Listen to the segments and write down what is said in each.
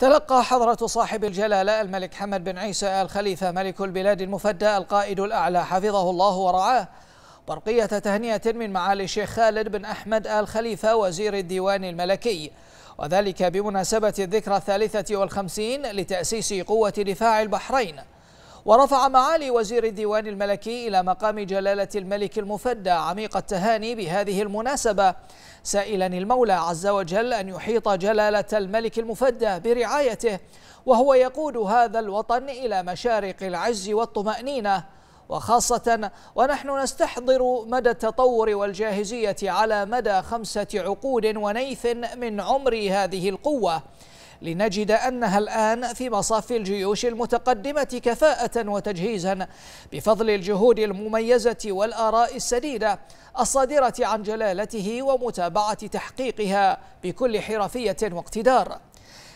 تلقى حضرة صاحب الجلالة الملك حمد بن عيسى آل خليفة ملك البلاد المفدى القائد الأعلى حفظه الله ورعاه برقية تهنئة من معالي الشيخ خالد بن أحمد آل خليفة وزير الديوان الملكي وذلك بمناسبة الذكرى الثالثة والخمسين لتأسيس قوة دفاع البحرين ورفع معالي وزير الديوان الملكي إلى مقام جلالة الملك المفدى عميق التهاني بهذه المناسبة سائلا المولى عز وجل أن يحيط جلالة الملك المفدى برعايته وهو يقود هذا الوطن إلى مشارق العز والطمأنينة وخاصة ونحن نستحضر مدى التطور والجاهزية على مدى خمسة عقود ونيث من عمر هذه القوة لنجد أنها الآن في مصاف الجيوش المتقدمة كفاءة وتجهيزا بفضل الجهود المميزة والآراء السديدة الصادرة عن جلالته ومتابعة تحقيقها بكل حرفية واقتدار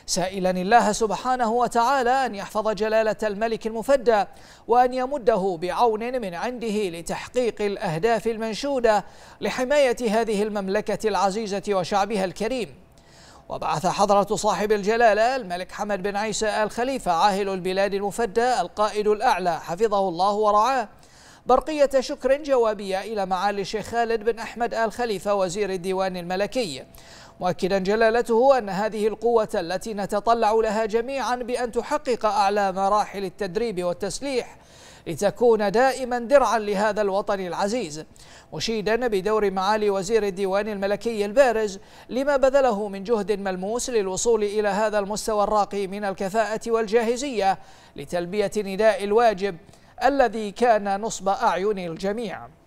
سائلا الله سبحانه وتعالى أن يحفظ جلالة الملك المفدى وأن يمده بعون من عنده لتحقيق الأهداف المنشودة لحماية هذه المملكة العزيزة وشعبها الكريم وبعث حضرة صاحب الجلالة الملك حمد بن عيسى آل خليفة عاهل البلاد المفدى القائد الأعلى حفظه الله ورعاه برقية شكر جوابية إلى معالي الشيخ خالد بن أحمد آل خليفة وزير الديوان الملكي مؤكدا جلالته أن هذه القوة التي نتطلع لها جميعا بأن تحقق أعلى مراحل التدريب والتسليح لتكون دائما درعا لهذا الوطن العزيز مشيدا بدور معالي وزير الديوان الملكي البارز لما بذله من جهد ملموس للوصول إلى هذا المستوى الراقي من الكفاءة والجاهزية لتلبية نداء الواجب الذي كان نصب أعين الجميع